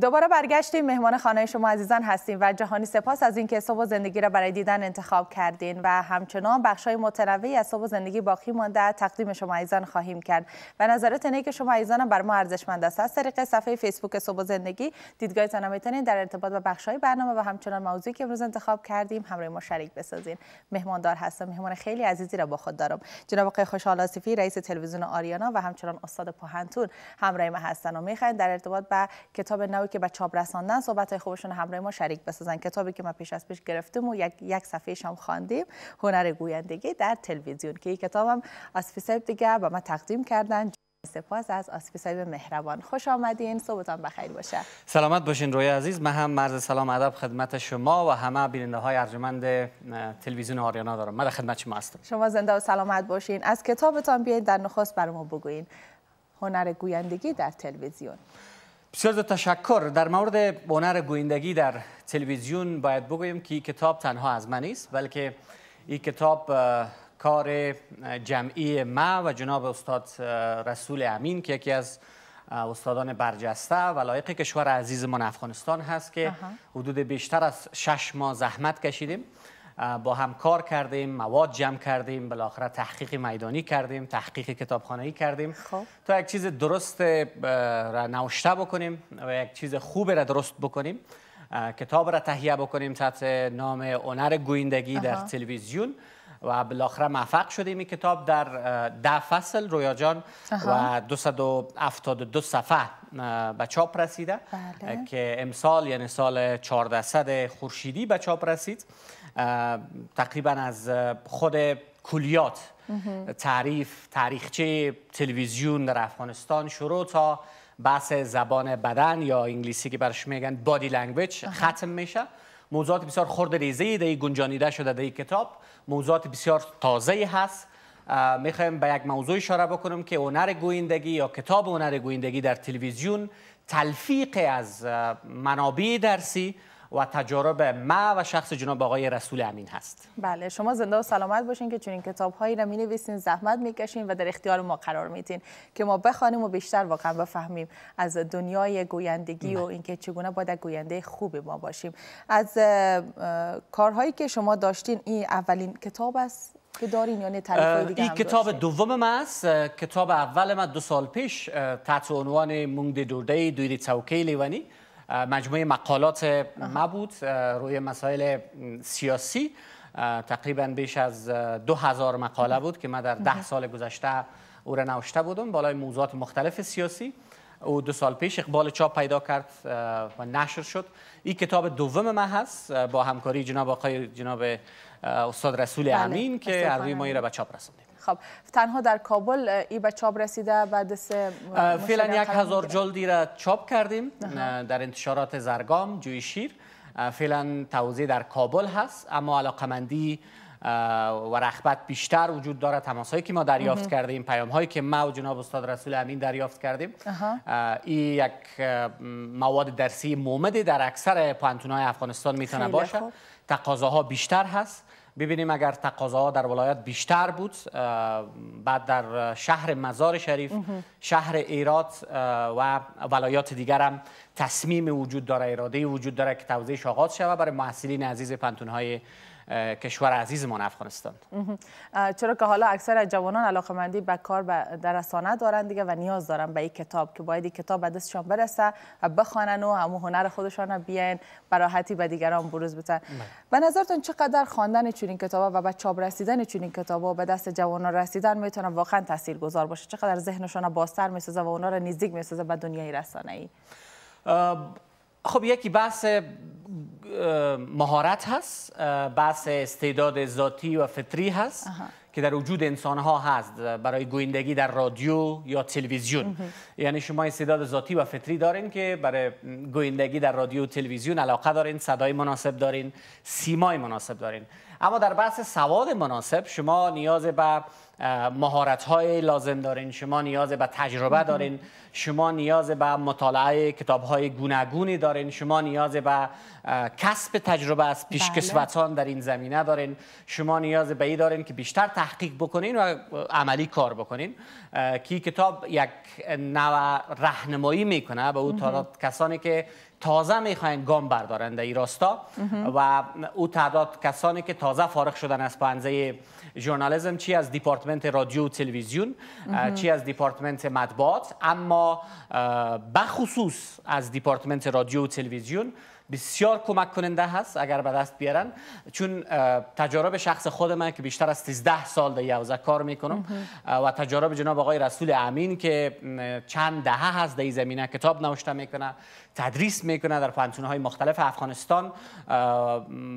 دوباره برگشتیم مهمان خانه شما عزیزان هستیم و جهانی سپاس از اینکه صبح زندگی را برای دیدن انتخاب کردین و همچنان بخشای متنوعی از صبح زندگی باقی مانده تقدیم شما عزیزان خواهیم کرد و نظرات که شما عزیزان بر ما ارزشمند است از طریق صفحه فیسبوک صبح زندگی دیدگاه هم میتونید در ارتباط با بخشای برنامه و همچنان موضوعی که امروز انتخاب کردیم همراه ما شریک بسازین مهماندار هستم مهمان خیلی عزیزی را با خود دارم جناب آقای خوشحال آصفی رئیس تلویزیون آریانا و همچنان استاد پاهنتون همراه ما هستن و میخواین در ارتباط با کتاب نوی که به چاپ رساندن صحبت های خوبشون همراه ما شریک بسازن کتابی که ما پیش از پیش گرفتیم و یک, یک صفحه هم خواندیم هنر گویندگی در تلویزیون که این کتابم از صاحب دیگه به ما تقدیم کردن سپاس از آسفی صاحب مهربان خوش آمدین صبحتان بخیر باشه سلامت باشین روی عزیز من هم مرز سلام ادب خدمت شما و همه بیننده های ارجمند تلویزیون آریانا دارم من در خدمت شما هستم شما زنده و سلامت باشین از کتابتان بیاین در نخست بر ما بگوین هنر گویندگی در تلویزیون بسیار دو تشکر در مورد هنر گویندگی در تلویزیون باید بگویم که این کتاب تنها از من نیست بلکه این کتاب کار جمعی ما و جناب استاد رسول امین که یکی از استادان برجسته و لایق کشور عزیزمان افغانستان هست که حدود بیشتر از شش ماه زحمت کشیدیم با هم کار کردیم مواد جمع کردیم بالاخره تحقیق میدانی کردیم تحقیق کتابخانه‌ای کردیم خوب. تا یک چیز درست را نوشته بکنیم و یک چیز خوب را درست بکنیم کتاب را تهیه بکنیم تحت نام هنر گویندگی در تلویزیون و بالاخره موفق شدیم این کتاب در ده فصل رویا جان و 272 صفحه به چاپ رسیده بله. که امسال یعنی سال 1400 خورشیدی به چاپ رسید تقریبا از خود کلیات تعریف تاریخچه تلویزیون در افغانستان شروع تا بحث زبان بدن یا انگلیسی که برش میگن بادی لنگویج ختم میشه موضوعات بسیار خرد ریزی دی گنجانیده شده در کتاب موضوعات بسیار تازه هست میخوایم به یک موضوع اشاره بکنم که هنر گویندگی یا کتاب هنر گویندگی در تلویزیون تلفیق از منابع درسی و تجارب ما و شخص جناب آقای رسول امین هست بله شما زنده و سلامت باشین که چنین هایی را می نویسین زحمت میکشین و در اختیار ما قرار میتین که ما بخوانیم و بیشتر واقعا بفهمیم از دنیای گویندگی و بله. اینکه چگونه باید گوینده خوب ما باشیم از کارهایی که شما داشتین این اولین کتاب است که دارین یعنی تعریف این کتاب دوم ما است کتاب اول ما دو سال پیش تحت عنوان مونگ دورده دویری چوکی لیوانی مجموعه مقالات بود روی مسائل سیاسی تقریبا بیش از دو هزار مقاله بود که ما در ده سال گذشته او را نوشته بودم بالای موضوعات مختلف سیاسی او دو سال پیش اقبال چاپ پیدا کرد و نشر شد این کتاب دوم ما هست با همکاری جناب آقای جناب استاد رسول بله، امین که عربی مایی ما را به چاپ رسندیم خب تنها در کابل ای به چاپ رسیده و فعلا یک هزار جلدی را چاپ کردیم در انتشارات زرگام جوی شیر فعلا توزیع در کابل هست اما علاقمندی و رغبت بیشتر وجود داره تماس هایی که ما دریافت کردیم پیام هایی که ما و جناب استاد رسول امین دریافت کردیم این یک مواد درسی مومده در اکثر پانتون های افغانستان میتونه باشه تقاضاها بیشتر هست ببینیم اگر تقاضا در ولایت بیشتر بود بعد در شهر مزار شریف شهر ایراد و ولایات دیگر هم تصمیم وجود داره اراده وجود داره که توزیع شاغات شود برای محصلین عزیز های. کشور عزیزمان افغانستان چرا که حالا اکثر جوانان علاقه مندی به کار در رسانه دارند دیگه و نیاز دارن به این کتاب که باید این کتاب به دستشان برسه و بخوانن و همون هنر خودشان بیاین براحتی به دیگران بروز بتن به نظرتون چقدر خواندن چنین کتابا و به چاپ رسیدن چنین کتابا به دست جوانان رسیدن میتونه واقعا تاثیرگذار باشه چقدر ذهنشان بازتر میسازه و اونا رو نزدیک میسازه به دنیای رسانه‌ای خب یکی بحث مهارت هست بحث استعداد ذاتی و فطری هست که در وجود انسان ها هست برای گویندگی در رادیو یا تلویزیون یعنی شما استعداد ذاتی و فطری دارین که برای گویندگی در رادیو و تلویزیون علاقه دارین صدای مناسب دارین سیمای مناسب دارین اما در بحث سواد مناسب شما نیاز به مهارت های لازم دارین شما نیاز به تجربه دارین شما نیاز به مطالعه کتاب های گوناگونی دارین شما نیاز به کسب تجربه از پیشکسوتان بله. در این زمینه دارین شما نیاز به ای دارین که بیشتر تحقیق بکنین و عملی کار بکنین که کتاب یک نوع رهنمایی میکنه به او کسانی که تازه میخواین گام بردارن در راستا و او تعداد کسانی که تازه فارغ شدن از پانزه ژورنالیسم چی از دیپارتمنت رادیو و تلویزیون چی از دیپارتمنت مطبوعات اما بخصوص از دیپارتمنت رادیو و تلویزیون بسیار کمک کننده هست اگر به دست بیارن چون تجارب شخص خود من که بیشتر از 13 سال در یوزه کار میکنم و تجارب جناب آقای رسول امین که چند دهه هست در زمینه کتاب نوشته میکنه تدریس میکنه در پانتونه های مختلف افغانستان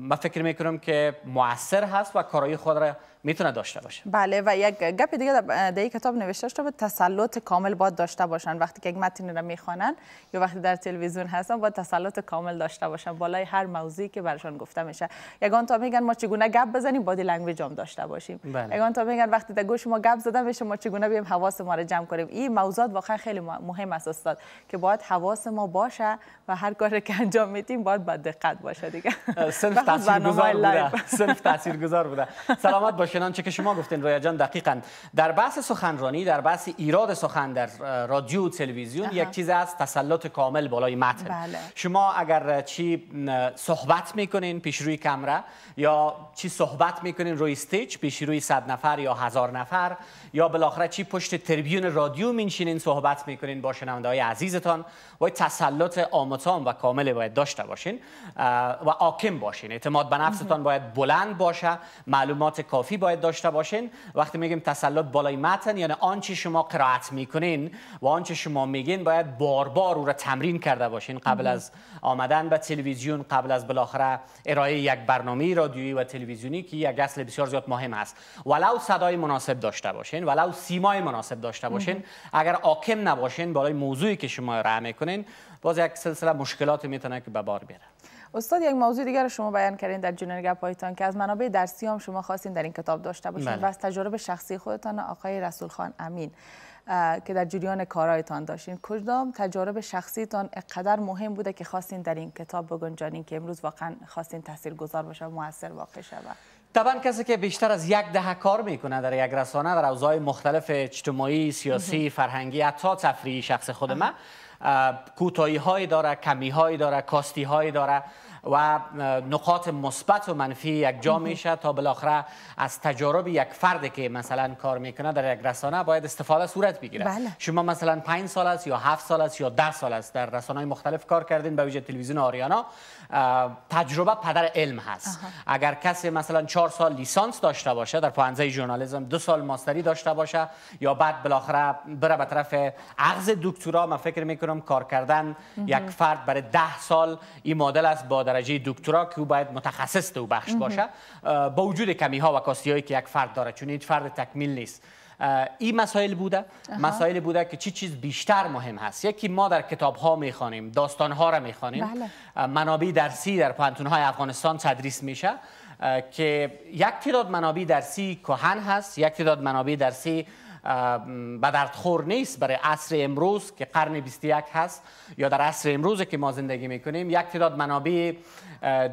ما فکر میکنم که موثر هست و کارهای خود را میتونه داشته باشه بله و یک گپ دیگه در این کتاب نوشته شده تسلط کامل باید داشته باشن وقتی که یک متن را میخوانن یا وقتی در تلویزیون هستن باید تسلط کامل داشته داشته باشن بالای هر موضوعی که برشان گفته میشه یگان تا میگن ما چگونه گپ بزنیم بادی لنگویج هم داشته باشیم بله. یگان تا میگن وقتی در گوش ما گپ زدن میشه ما چگونه بیم حواس ما رو جمع کنیم این موضوعات واقعا خیلی مهم است استاد که باید حواس ما باشه و هر کاری که انجام میدیم باید با دقت باشه دیگه صرف تاثیرگذار بوده صرف تاثیرگذار بوده سلامت باشین چه که شما گفتین رویا جان دقیقاً در بحث سخنرانی در بحث ایراد سخن در رادیو تلویزیون یک چیز از تسلط کامل بالای متن بله. شما اگر چی صحبت میکنین پیش روی کمره یا چی صحبت میکنین روی استیج پیش روی صد نفر یا هزار نفر یا بالاخره چی پشت تریبیون رادیو مینشینین صحبت میکنین با شنونده های عزیزتان و تسلط آمتان و کامل باید داشته باشین و آکم باشین اعتماد به نفستان باید بلند باشه معلومات کافی باید داشته باشین وقتی میگیم تسلط بالای متن یعنی آنچه شما قرائت میکنین و آنچه شما میگین باید بار او را تمرین کرده باشین قبل از آمدن تلویزیون قبل از بالاخره ارائه یک برنامه رادیویی و تلویزیونی که یک اصل بسیار زیاد مهم است ولو صدای مناسب داشته باشین ولو سیمای مناسب داشته باشین اگر آکم نباشین بالای موضوعی که شما راه میکنین باز یک سلسله مشکلات میتونه که به بار بیاره استاد یک موضوع دیگر شما بیان کردین در جنرال پایتان که از منابع درسی هم شما خواستین در این کتاب داشته باشین و بله. از تجربه شخصی خودتان آقای رسول خان امین که در جریان کارایتان داشتین کدام تجارب شخصیتان اقدر مهم بوده که خواستین در این کتاب بگنجانین که امروز واقعا خواستین تاثیرگذار باشه و موثر واقع شده طبعا کسی که بیشتر از یک دهه کار میکنه در یک رسانه در اوضاع مختلف اجتماعی، سیاسی، فرهنگی، حتی تفریحی شخص خود من کوتاهی هایی داره، کمی داره، کاستی هایی داره و نقاط مثبت و منفی یک جا میشه تا بالاخره از تجارب یک فرد که مثلا کار میکنه در یک رسانه باید استفاده صورت بگیره بله. شما مثلا 5 سال است یا 7 سال است یا 10 سال است در رسانه مختلف کار کردین به ویژه تلویزیون آریانا تجربه پدر علم هست اگر کسی مثلا 4 سال لیسانس داشته باشه در پانزه ژورنالیسم دو سال ماستری داشته باشه یا بعد بالاخره بره به طرف عقض دکترا من فکر میکنم کار کردن یک فرد برای 10 سال این مدل است با درجه دکترا که او باید متخصص تو بخش باشه با وجود کمی ها و کاستی هایی که یک فرد داره چون این فرد تکمیل نیست این مسائل بوده مسائل بوده که چی چیز بیشتر مهم هست یکی ما در کتاب ها می داستان ها را می خوانیم بله. منابع درسی در پانتون های افغانستان تدریس میشه که یک تعداد منابع درسی کهن هست یک تعداد منابع درسی به خور نیست برای عصر امروز که قرن 21 هست یا در عصر امروز که ما زندگی میکنیم یک تعداد منابع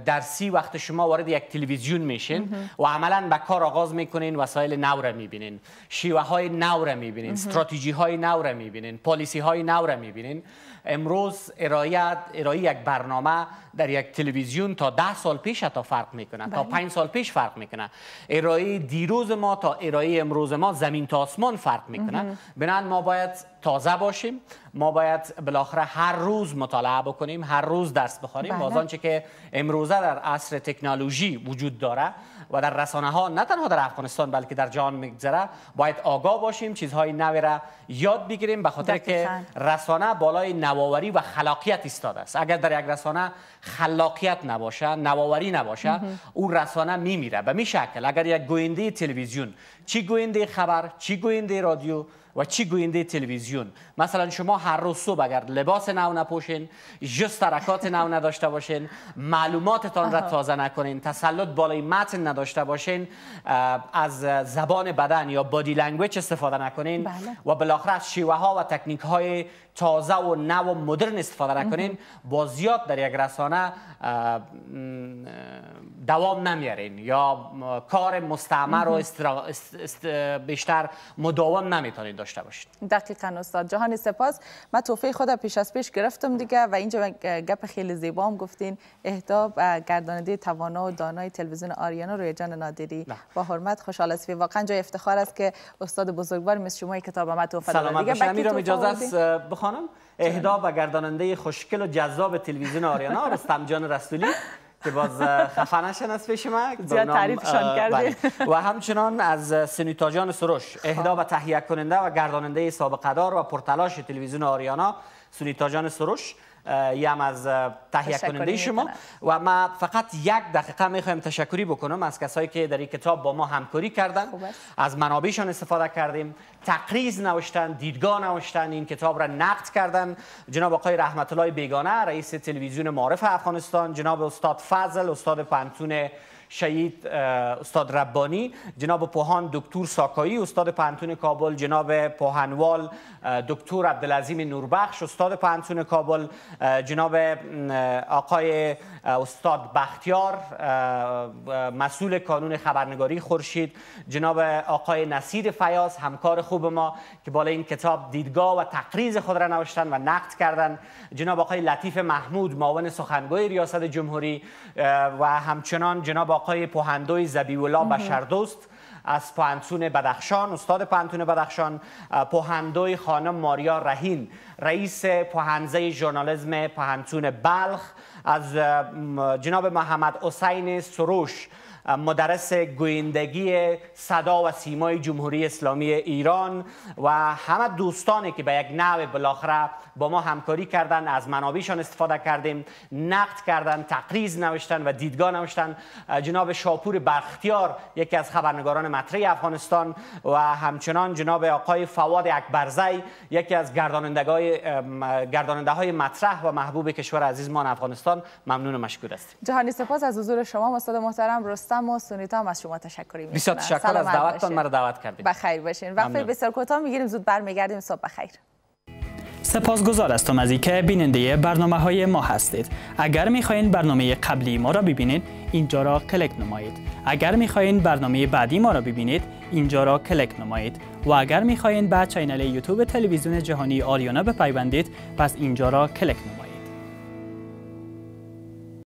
درسی وقت شما وارد یک تلویزیون میشین و عملا به کار آغاز میکنین وسایل نو را میبینین شیوه های نو را میبینین استراتژی های نو را میبینین پالیسی های نو را میبینین امروز ارائه ارائه یک برنامه در یک تلویزیون تا ده سال پیش تا فرق میکنه تا 5 سال پیش فرق میکنه ارائه دیروز ما تا ارائه امروز ما زمین تا آسمان فرق میکنه. بنابراین ما باید تازه باشیم ما باید بالاخره هر روز مطالعه بکنیم هر روز درس بخوریم بله. باز چه که امروزه در عصر تکنولوژی وجود داره و در رسانه ها نه تنها در افغانستان بلکه در جهان میگذره باید آگاه باشیم چیزهای نوی را یاد بگیریم به خاطر که رسانه بالای نوآوری و خلاقیت ایستاده است اگر در یک رسانه خلاقیت نباشه نوآوری نباشه او رسانه میمیره به می شکل اگر یک گوینده تلویزیون چی گوینده خبر چی گوینده رادیو و چی گوینده تلویزیون مثلا شما هر روز صبح اگر لباس نو نپوشین جست ترکات نو نداشته باشین معلوماتتان را تازه نکنین تسلط بالای متن نداشته باشین از زبان بدن یا بادی لنگویج استفاده نکنین بله. و بالاخره از شیوه ها و تکنیک های تازه و نو و مدرن استفاده نکنین با زیاد در یک رسانه دوام نمیارین یا کار مستعمر و بیشتر مداوم نمیتونید داشته باشید دقیقا استاد جهان سپاس ما توفیق خدا پیش از پیش گرفتم دیگه و اینجا گپ خیلی زیبا هم گفتین اهدا گرداننده توانا و دانای تلویزیون آریانا روی جان نادری با حرمت خوشحال است واقعا جای افتخار است که استاد بزرگوار مثل شما کتاب ما توفیق دیگه اجازه است خانم اهدا و گرداننده خوشکل و جذاب تلویزیون آریانا رستم جان رسولی که باز خفنشن از پیش زیاد تعریفشان بله. و همچنان از سنیتا جان سروش خب. اهدا و تهیه کننده و گرداننده سابقدار و پرتلاش تلویزیون آریانا سنیتا جان سروش یم از تهیه کننده شما و ما فقط یک دقیقه میخوایم تشکری بکنم از کسایی که در این کتاب با ما همکاری کردن از منابعشان استفاده کردیم تقریز نوشتن دیدگاه نوشتن این کتاب را نقد کردن جناب آقای رحمت الله بیگانه رئیس تلویزیون معرف افغانستان جناب استاد فضل استاد پنتون شهید استاد ربانی جناب پوهان دکتر ساکایی استاد پانتون کابل جناب پوهنوال دکتر عبدالعظیم نوربخش استاد پانتون کابل جناب آقای استاد بختیار مسئول کانون خبرنگاری خورشید جناب آقای نصیر فیاض همکار خوب ما که بالا این کتاب دیدگاه و تقریز خود را نوشتن و نقد کردند جناب آقای لطیف محمود معاون سخنگوی ریاست جمهوری و همچنان جناب آقای پهندوی زبیولا الله بشردوست از پانتون بدخشان استاد پانتون بدخشان پهندوی خانم ماریا رهین رئیس پهنزه ژورنالیسم پهنتون بلخ از جناب محمد حسین سروش مدرس گویندگی صدا و سیمای جمهوری اسلامی ایران و همه دوستانی که به یک نوع بالاخره با ما همکاری کردن از منابعشان استفاده کردیم نقد کردن تقریز نوشتن و دیدگاه نوشتن جناب شاپور بختیار یکی از خبرنگاران مطرح افغانستان و همچنان جناب آقای فواد اکبرزی یکی از گرداننده های مطرح و محبوب کشور عزیزمان افغانستان ممنون و مشکور هستیم جهانی سپاس از حضور شما استاد محترم رستم هستم و سونیتا هم از شما تشکر می‌کنم بسیار تشکر از ما مرا دعوت کردید بخیر باشین وقت بسیار کوتاه می‌گیریم زود برمیگردیم صبح بخیر سپاسگزار هستم از اینکه بیننده برنامه های ما هستید اگر میخواین برنامه قبلی ما را ببینید اینجا را کلک نمایید اگر میخواین برنامه بعدی ما را ببینید اینجا را کلک نمایید و اگر میخواین به چینل یوتیوب تلویزیون جهانی آریانا بپیوندید پس اینجا را کلک نمایید